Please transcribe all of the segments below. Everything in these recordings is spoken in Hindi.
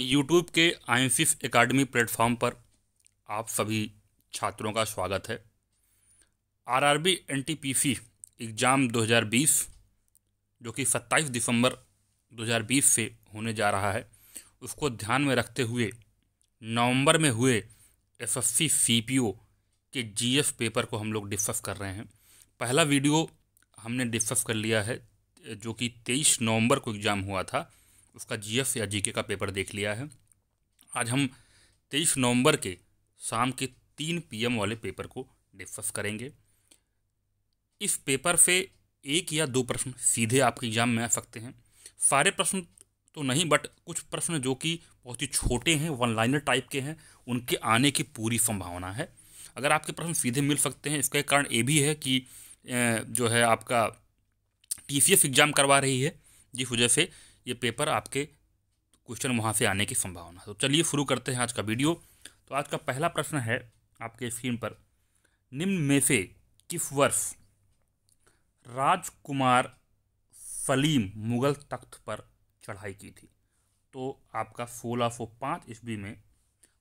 यूट्यूब के आइंसिस एकेडमी प्लेटफॉर्म पर आप सभी छात्रों का स्वागत है आरआरबी एनटीपीसी एग्ज़ाम 2020 जो कि 27 दिसंबर 2020 से होने जा रहा है उसको ध्यान में रखते हुए नवंबर में हुए एसएससी सीपीओ के जीएस पेपर को हम लोग डिस्कस कर रहे हैं पहला वीडियो हमने डिस्कस कर लिया है जो कि 23 नवंबर को एग्ज़ाम हुआ था उसका जी या जी का पेपर देख लिया है आज हम तेईस नवंबर के शाम के तीन पी वाले पेपर को डिस्कस करेंगे इस पेपर से एक या दो प्रश्न सीधे आपके एग्ज़ाम में आ सकते हैं सारे प्रश्न तो नहीं बट कुछ प्रश्न जो कि बहुत ही छोटे हैं वन लाइनर टाइप के हैं उनके आने की पूरी संभावना है अगर आपके प्रश्न सीधे मिल सकते हैं इसका एक कारण ये भी है कि जो है आपका टी एग्ज़ाम करवा रही है जिस वजह से ये पेपर आपके क्वेश्चन वहाँ से आने की संभावना है तो चलिए शुरू करते हैं आज का वीडियो तो आज का पहला प्रश्न है आपके स्क्रीन पर निम्न में से किस वर्ष राजकुमार सलीम मुग़ल तख्त पर चढ़ाई की थी तो आपका सोलह सौ पाँच ईस्वी में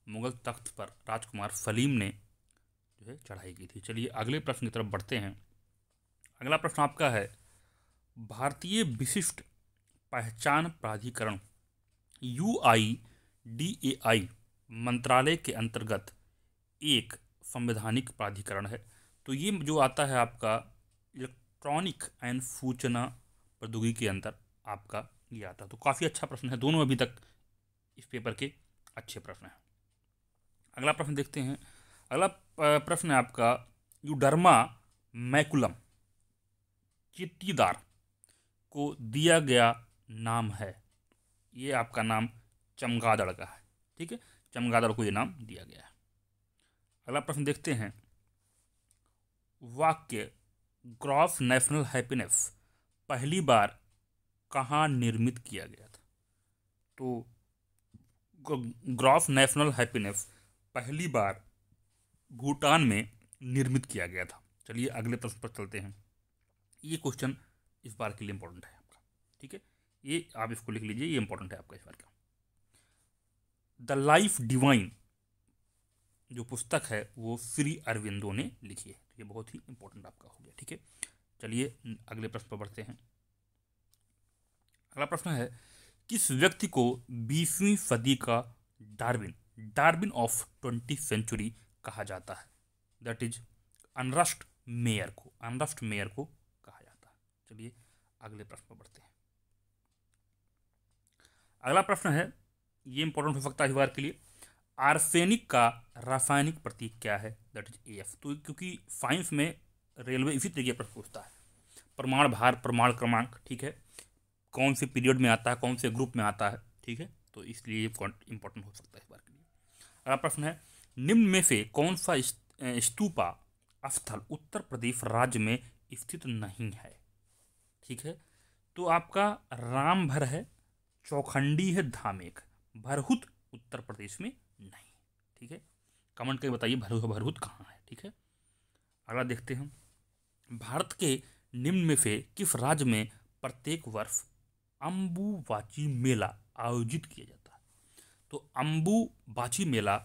मुग़ल तख्त पर राजकुमार सलीम ने जो है चढ़ाई की थी चलिए अगले प्रश्न की तरफ बढ़ते हैं अगला प्रश्न आपका है भारतीय विशिष्ट पहचान प्राधिकरण यू आई डी ए आई मंत्रालय के अंतर्गत एक संवैधानिक प्राधिकरण है तो ये जो आता है आपका इलेक्ट्रॉनिक एंड सूचना प्रौद्योगिकी के अंदर आपका ये आता है तो काफ़ी अच्छा प्रश्न है दोनों अभी तक इस पेपर के अच्छे प्रश्न हैं अगला प्रश्न देखते हैं अगला प्रश्न है आपका यूडर्मा मैकुलम चित्तीदार को दिया गया नाम है ये आपका नाम चमगादड़ का है ठीक है चमगादड़ को ये नाम दिया गया है अगला प्रश्न देखते हैं वाक्य ग्रॉफ नेशनल हैप्पीनेस पहली बार कहाँ निर्मित किया गया था तो ग्रॉफ नेशनल हैप्पीनेस पहली बार भूटान में निर्मित किया गया था चलिए अगले प्रश्न पर चलते हैं ये क्वेश्चन इस बार के लिए इम्पोर्टेंट है आपका ठीक है ये आप इसको लिख लीजिए ये इंपॉर्टेंट है आपका इस बार का द लाइफ डिवाइन जो पुस्तक है वो श्री अरविंदो ने लिखी है ये बहुत ही इंपॉर्टेंट आपका हो गया ठीक है चलिए अगले प्रश्न पर बढ़ते हैं अगला प्रश्न है किस व्यक्ति को बीसवीं सदी का Darwin Darwin of twenty century कहा जाता है दैट इज अनरस्ट मेयर को अनरस्ट मेयर को कहा जाता है चलिए अगले प्रश्न पर बढ़ते हैं अगला प्रश्न है ये इंपॉर्टेंट हो सकता है इस बार के लिए आर्सेनिक का रासायनिक प्रतीक क्या है दैट इज एफ तो क्योंकि साइंस में रेलवे इसी तरीके पर पूछता है प्रमाण भार प्रमाण क्रमांक ठीक है कौन से पीरियड में आता है कौन से ग्रुप में आता है ठीक है तो इसलिए इंपॉर्टेंट हो सकता है इस बार के लिए अगला प्रश्न है निम्न में से कौन सा स्तूपा स्थल उत्तर प्रदेश राज्य में स्थित नहीं है ठीक है तो आपका राम भर है चौखंडी है धामेक भरहुत उत्तर प्रदेश में नहीं ठीक है कमेंट करके बताइए भरहुत भरहुत कहाँ है ठीक है अगला देखते हैं भारत के निम्न में से किस राज्य में प्रत्येक वर्ष अम्बुवाची मेला आयोजित किया जाता है तो अम्बुवाची मेला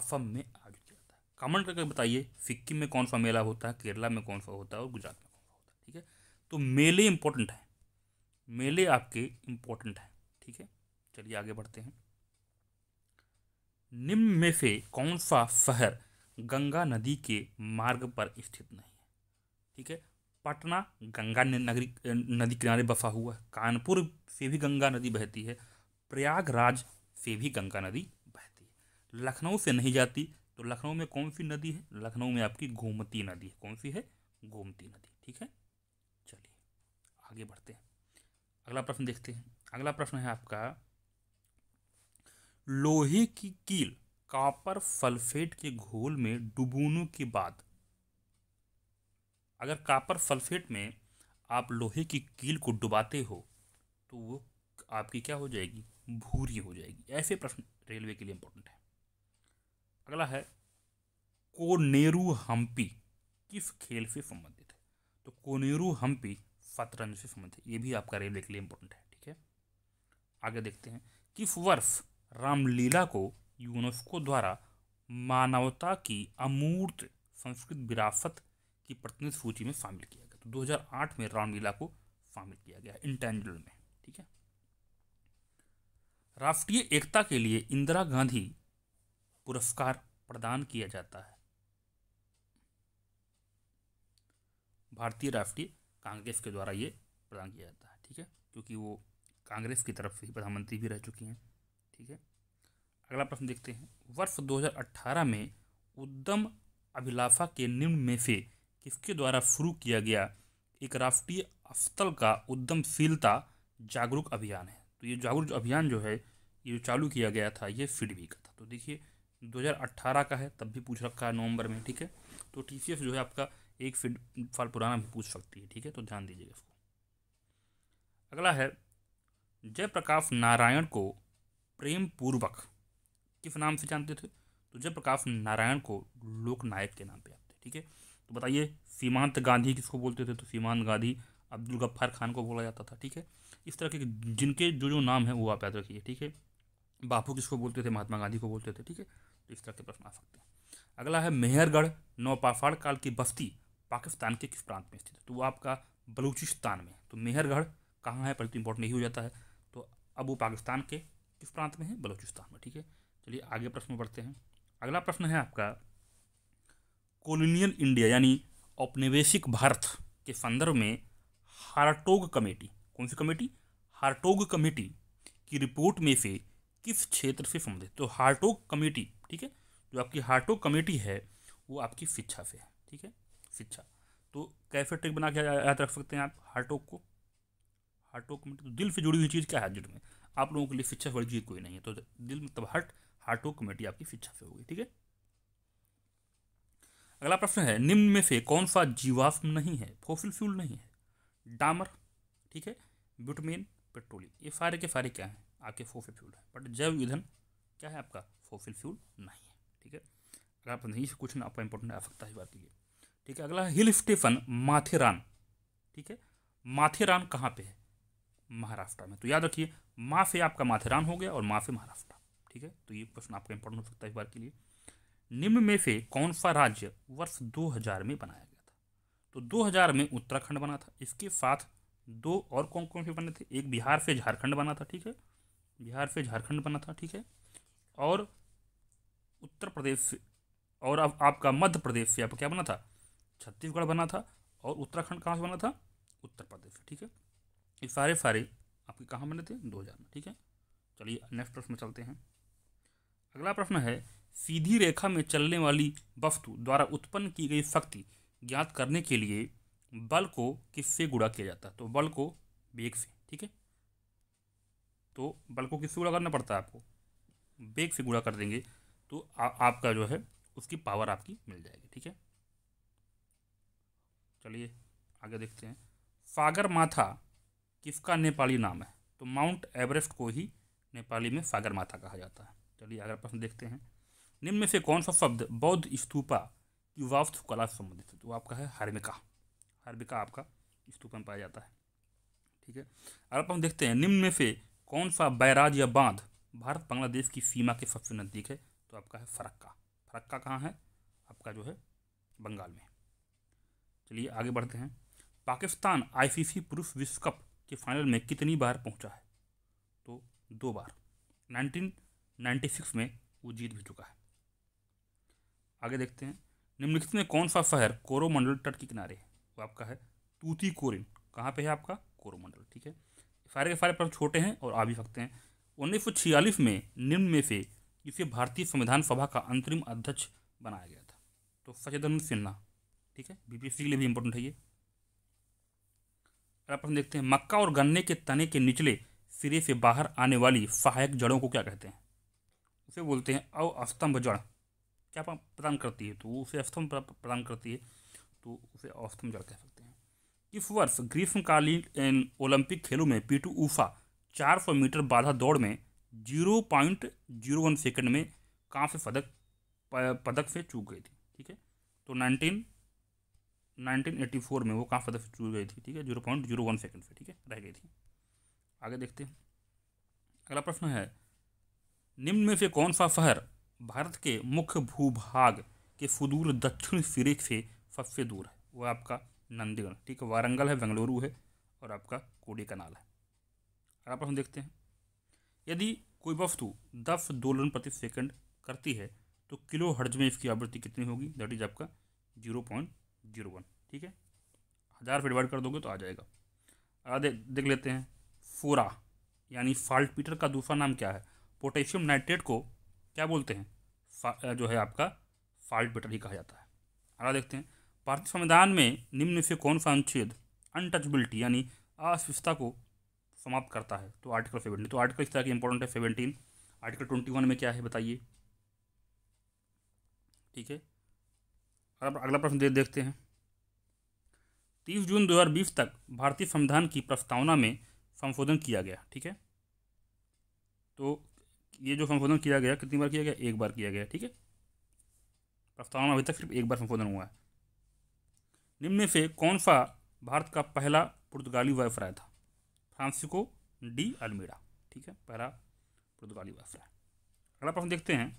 असम में आयोजित किया जाता है कमेंट करके बताइए सिक्किम में कौन सा मेला होता है केरला में कौन सा होता है और गुजरात में कौन सा होता है ठीक है तो मेले इंपॉर्टेंट हैं मेले आपके इम्पोर्टेंट हैं ठीक है चलिए आगे बढ़ते हैं निम्न में से कौन सा शहर गंगा नदी के मार्ग पर स्थित नहीं है ठीक है पटना गंगा नगरी नदी किनारे बसा हुआ है कानपुर से भी गंगा नदी बहती है प्रयागराज से भी गंगा नदी बहती है लखनऊ से नहीं जाती तो लखनऊ में कौन सी नदी है लखनऊ में आपकी गोमती नदी है कौन सी है गोमती नदी ठीक है चलिए आगे बढ़ते हैं अगला प्रश्न देखते हैं अगला प्रश्न है आपका लोहे की कील कॉपर सल्फेट के घोल में डुबोने के बाद अगर कॉपर सल्फेट में आप लोहे की कील को डुबाते हो तो वो आपकी क्या हो जाएगी भूरी हो जाएगी ऐसे प्रश्न रेलवे के लिए इंपॉर्टेंट है अगला है कोनेरू हम्पी किस खेल से संबंधित है तो कोनेरू हम्पी शतरंज से संबंधित है ये भी आपका रेलवे के लिए इंपॉर्टेंट है आगे देखते हैं किस वर्ष रामलीला को यूनेस्को द्वारा मानवता की अमूर्त संस्कृत विरासत की प्रतिनिधि सूची में शामिल किया गया तो 2008 में रामलीला को शामिल किया गया इंटेंजल में ठीक है राष्ट्रीय एकता के लिए इंदिरा गांधी पुरस्कार प्रदान किया जाता है भारतीय राष्ट्रीय कांग्रेस के द्वारा ये प्रदान किया जाता है ठीक है क्योंकि वो कांग्रेस की तरफ से ही प्रधानमंत्री भी रह चुकी हैं ठीक है अगला प्रश्न देखते हैं वर्ष 2018 में उद्यम अभिलाफा के निम्न में से किसके द्वारा शुरू किया गया एक राष्ट्रीय स्थल का उद्यमशीलता जागरूक अभियान है तो ये जागरूक अभियान जो है ये जो चालू किया गया था ये फिडवी का था तो देखिए 2018 का है तब भी पूछ रखा है नवंबर में ठीक है तो टी जो है आपका एक फिड साल पुराना भी पूछ सकती है ठीक है तो ध्यान दीजिएगा इसको अगला है जयप्रकाश नारायण को प्रेम पूर्वक किस नाम से जानते थे तो जयप्रकाश नारायण को लोकनायक के नाम पे जानते थे ठीक है तो बताइए सीमांत गांधी किसको बोलते थे तो सीमांत गांधी अब्दुल गफ्फार खान को बोला जाता था ठीक है इस तरह के जिनके जो जो नाम है वो आप याद रखिए ठीक है बापू किसको बोलते थे महात्मा गांधी को बोलते थे ठीक है तो इस तरह के प्रश्न आ सकते हैं अगला है मेहरगढ़ नौपाफाड़ काल की बस्ती पाकिस्तान के किस प्रांत में स्थित है तो वो आपका बलूचिस्तान में तो मेहरगढ़ कहाँ है पर तो इम्पोर्टेंट यही हो जाता है अब वो पाकिस्तान के किस प्रांत में है बलूचिस्तान में ठीक है चलिए आगे प्रश्न बढ़ते हैं अगला प्रश्न है आपका कॉलोनियल इंडिया यानी औपनिवेशिक भारत के संदर्भ में हार्टोग कमेटी कौन सी कमेटी हार्टोग कमेटी की रिपोर्ट में से किस क्षेत्र से संबंधित तो हार्टोग कमेटी ठीक है जो आपकी हार्टोग कमेटी है वो आपकी शिक्षा से है ठीक है शिक्षा तो कैसे ट्रिक बना के याद रख सकते हैं आप हार्टोग को हार्ट को तो दिल से जुड़ी हुई चीज़ क्या है हार्ट में आप लोगों के लिए शिक्षा से बड़ी चीज़ कोई नहीं है तो दिल मतलब हट हार्टो कमेटी आपकी शिक्षा से होगी ठीक है अगला प्रश्न है निम्न में से कौन सा जीवाश्म नहीं है फोसिल फ्यूल नहीं है डामर ठीक है ब्यूटमेन पेट्रोलियम ये सारे के सारे क्या हैं आपके फोसिल फ्यूल है बट जैव ईंधन क्या है आपका फोसिल फ्यूल नहीं है ठीक है अगर आप नहीं से क्वेश्चन आपका इंपॉर्टेंट आ सकता है बात ये ठीक है अगला हिल स्टेशन माथेरान ठीक है माथेरान कहाँ पे है महाराष्ट्र में तो याद रखिए माँ से आपका माथेरान हो गया और माँ से महाराष्ट्र ठीक है तो ये प्रश्न आपका इंपॉर्टेंट हो सकता है इस बार के लिए निम्न में से कौन सा राज्य वर्ष 2000 में बनाया गया था तो 2000 में उत्तराखंड बना था इसके साथ दो और कौन कौन से बने थे एक बिहार से झारखंड बना था ठीक है बिहार से झारखंड बना था ठीक है और उत्तर प्रदेश से और अब आपका मध्य प्रदेश से आपका क्या बना था छत्तीसगढ़ बना था और उत्तराखंड कहाँ से बना था उत्तर प्रदेश ठीक है ये सारे सारे आपके कहाँ बने थे दो हज़ार में ठीक है चलिए नेक्स्ट प्रश्न चलते हैं अगला प्रश्न है सीधी रेखा में चलने वाली वस्तु द्वारा उत्पन्न की गई शक्ति ज्ञात करने के लिए बल को किससे गुणा किया जाता है तो बल को बेग से ठीक है तो बल को किससे गुणा करना पड़ता है आपको बेग से गुणा कर देंगे तो आ, आपका जो है उसकी पावर आपकी मिल जाएगी ठीक है चलिए आगे देखते हैं सागर माथा किसका नेपाली नाम है तो माउंट एवरेस्ट को ही नेपाली में सागर माता कहा जाता है चलिए अगला प्रश्न देखते हैं निम्न में से कौन सा शब्द बौद्ध स्तूपा की वास्तुकला से संबंधित है तो आपका है हर्मिका हार्मिका आपका स्तूपा में पाया जाता है ठीक है अगला प्रश्न देखते हैं निम्न में से कौन सा बैराज या बांध भारत बांग्लादेश की सीमा के सबसे नज़दीक है तो आपका है फरक्का फरक्का कहाँ है आपका जो है बंगाल में चलिए आगे बढ़ते हैं पाकिस्तान आईसीसी पुरुष विश्व कप कि फाइनल में कितनी बार पहुंचा है तो दो बार 1996 में वो जीत भी चुका है आगे देखते हैं निम्नलिखित में कौन सा शहर कोरोमंडल तट के किनारे है वो आपका है तूती कोरिन कहाँ पर है आपका कोरोमंडल ठीक है सारे के सारे प्रश्न छोटे हैं और आ भी सकते हैं उन्नीस में निम्न में से इसे भारतीय संविधान सभा का अंतरिम अध्यक्ष बनाया गया था तो सचिदानंद सिन्हा ठीक है बीपीएससी के लिए भी इम्पोर्टेंट है ये आप हम देखते हैं मक्का और गन्ने के तने के निचले सिरे से बाहर आने वाली सहायक जड़ों को क्या कहते हैं उसे बोलते हैं अस्तंभ जड़ क्या प्रदान करती है तो उसे अस्तंभ प्रदान करती है तो उसे अवस्तंभ जड़ कह सकते हैं इस वर्ष ग्रीष्मकालीन ओलंपिक खेलों में पीटू ऊफा 400 मीटर बाधा दौड़ में zero point zero one second में कांस्य पदक पदक से चूक गई थी ठीक है तो नाइनटीन 1984 में वो कहाँ फतह चूर गई थी ठीक है zero point zero one second पर ठीक है रह गई थी आगे देखते हैं अगला प्रश्न है निम्न में से कौन सा शहर भारत के मुख्य भूभाग के सुदूर दक्षिण सिरे से सबसे दूर है वह आपका नंदीगढ़ ठीक है वारंगल है बेंगलुरु है और आपका कोडी कनाल है अगला प्रश्न देखते हैं यदि कोई वस्तु दस दोलन प्रति सेकंड करती है तो किलो हर्ज में इसकी आवृत्ति कितनी होगी दैट इज आपका जीरो पॉइंट जीरो वन ठीक है हज़ार पे डिवाइड कर दोगे तो आ जाएगा अगला दे, देख लेते हैं फोरा यानी फाल्ट पीटर का दूसरा नाम क्या है पोटेशियम नाइट्रेट को क्या बोलते हैं जो है आपका फाल्ट पीटर ही कहा जाता है अगला देखते हैं भारतीय संविधान में निम्न से कौन सा अनुच्छेद अनटचबिलिटी यानी अस्पृश्यता को समाप्त करता है तो आर्टिकल सेवेंटीन तो आर्टिकल इस तरह की इंपॉर्टेंट है सेवेंटीन आर्टिकल ट्वेंटी वन में क्या है बताइए ठीक है अब अगला प्रश्न दे, देखते हैं तीस जून 2020 तक भारतीय संविधान की प्रस्तावना में संशोधन किया गया ठीक है तो ये जो संशोधन किया गया कितनी बार किया गया एक बार किया गया ठीक है प्रस्तावना अभी तक सिर्फ एक बार संशोधन हुआ है निम्न में से कौन सा भारत का पहला पुर्तगाली वायफराय था फ्रांसिको डी अल्मीडा ठीक है पहला पुर्तगाली वायफराय अगला प्रश्न देखते हैं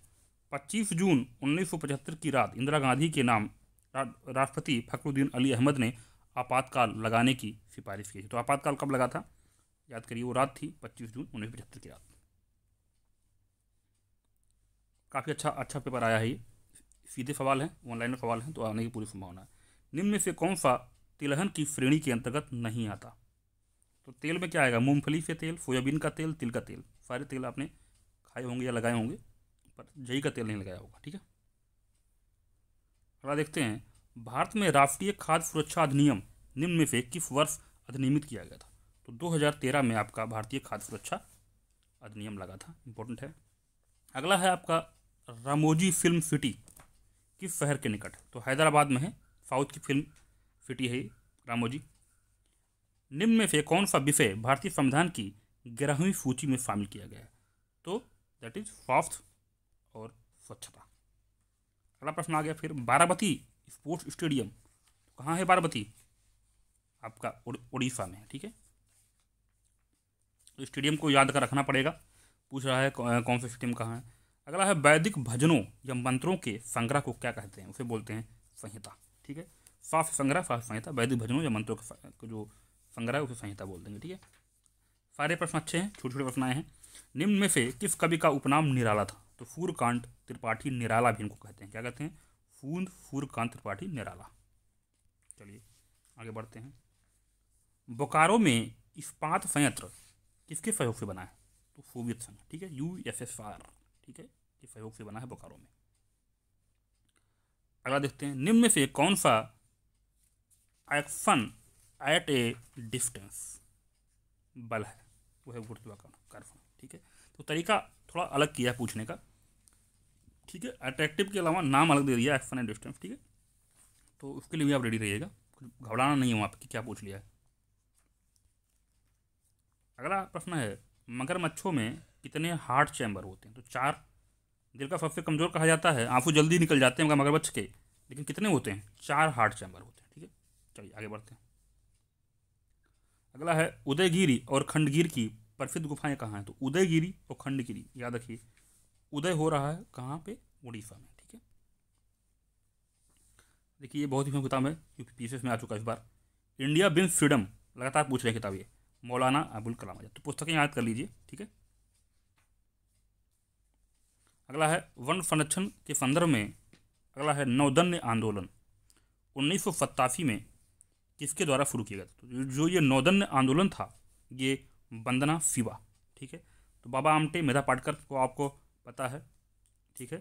25 जून 1975 की रात इंदिरा गांधी के नाम राष्ट्रपति फखरुद्दीन अली अहमद ने आपातकाल लगाने की सिफारिश की तो आपातकाल कब लगा था याद करिए वो रात थी 25 जून उन्नीस की रात काफ़ी अच्छा अच्छा पेपर आया है ये सीधे सवाल हैं ऑनलाइन सवाल हैं तो आने की पूरी संभावना है निम्न में से कौन सा तिलहन की श्रेणी के अंतर्गत नहीं आता तो तेल में क्या आएगा मूंगफली से तेल सोयाबीन का तेल तिल का तेल सारे तेल आपने खाए होंगे या लगाए होंगे पर जई का तेल नहीं लगाया होगा ठीक है अगला देखते हैं भारत में राष्ट्रीय खाद्य सुरक्षा अधिनियम निम्न में से किस वर्ष अधिनियमित किया गया था तो 2013 में आपका भारतीय खाद्य सुरक्षा अधिनियम लगा था इम्पोर्टेंट है अगला है आपका रामोजी फिल्म सिटी किस शहर के निकट तो हैदराबाद में है साउथ की फिल्म सिटी है रामोजी निम्न में से कौन सा विषय भारतीय संविधान की ग्यारहवीं सूची में शामिल किया गया है तो दैट इज फॉर्थ स्वच्छता अगला प्रश्न आ गया फिर बाराबती स्पोर्ट्स स्टेडियम कहाँ है बाराबती आपका उड़ीसा में ठीक है तो स्टेडियम को याद कर रखना पड़ेगा पूछ रहा है कौन सा स्टेडियम कहाँ है अगला है वैदिक भजनों या मंत्रों के संग्रह को क्या कहते हैं उसे बोलते हैं संहिता ठीक है साफ संग्रह साफ संहिता वैदिक भजनों या मंत्रों के जो संग्रह है उसे संहिता बोल देंगे ठीक है सारे प्रश्न अच्छे हैं छोटे छोटे प्रश्न आए हैं निम्न में से किस कवि का उपनाम निराला था तो फूरकांत त्रिपाठी निराला भी इनको कहते हैं क्या कहते हैं फूंद फूरकांत त्रिपाठी निराला चलिए आगे बढ़ते हैं बोकारो में इस्पात संयंत्र किसके सहयोग से बना है तो सोवियत संघ ठीक है यू एस एस आर ठीक है ये सहयोग से बना है बोकारो में अगला देखते हैं निम्न से कौन सा एक्शन एट ए डिस्टेंस बल है वो है गुरुत्वाकर्षण ठीक है तो तरीका थोड़ा अलग किया है पूछने का ठीक है अट्रैक्टिव के अलावा नाम अलग दे दिया एफ एंड डिस्टेंस ठीक है तो उसके लिए भी आप रेडी रहिएगा घबराना नहीं है वहाँ पर क्या पूछ लिया है अगला प्रश्न है मगरमच्छों में कितने हार्ट चैम्बर होते हैं तो चार दिल का सबसे कमज़ोर कहा जाता है आंसू जल्दी निकल जाते हैं मगरमच्छ के लेकिन कितने होते हैं चार हार्ट चैम्बर होते हैं ठीक है चलिए आगे बढ़ते हैं अगला है उदयगिरी और खंडगीर की प्रसिद्ध गुफाएं कहाँ हैं तो उदयगिरी और खंडगिरी याद रखिए उदय हो रहा है कहाँ पे उड़ीसा में ठीक है देखिए ये बहुत ही फेमस किताब है क्योंकि पी में आ चुका है इस बार इंडिया बिन फ्रीडम लगातार पूछ रहे हैं किताब ये मौलाना अबुल कलाम आजाद तो पुस्तकें याद कर लीजिए ठीक है अगला है वन संरक्षण के संदर्भ में अगला है नौदन्य आंदोलन उन्नीस में किसके द्वारा शुरू किया गया था तो जो ये नौदन्य आंदोलन था ये वंदना शिवा ठीक है तो बाबा आमटे मेधा पाटकर को आपको पता है ठीक है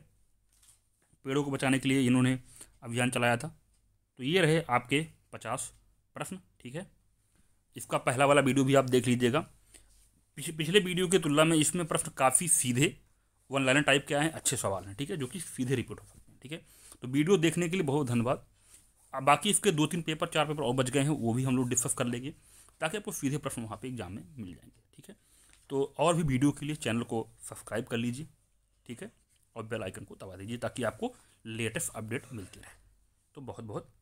पेड़ों को बचाने के लिए इन्होंने अभियान चलाया था तो ये रहे आपके पचास प्रश्न ठीक है इसका पहला वाला वीडियो भी आप देख लीजिएगा पिछ, पिछले वीडियो की तुलना में इसमें प्रश्न काफ़ी सीधे वन लाइन टाइप के आए हैं अच्छे सवाल हैं ठीक है जो कि सीधे रिपीट हो सकते हैं ठीक है तो वीडियो देखने के लिए बहुत धन्यवाद बाकी इसके दो तीन पेपर चार पेपर और बच गए हैं वो भी हम लोग डिस्कस कर लेंगे ताकि आपको सीधे प्रश्न वहाँ पर एग्जाम में मिल जाएंगे ठीक है तो और भी वीडियो के लिए चैनल को सब्सक्राइब कर लीजिए ठीक है और बेल आइकन को दबा दीजिए ताकि आपको लेटेस्ट अपडेट मिलती रहे तो बहुत बहुत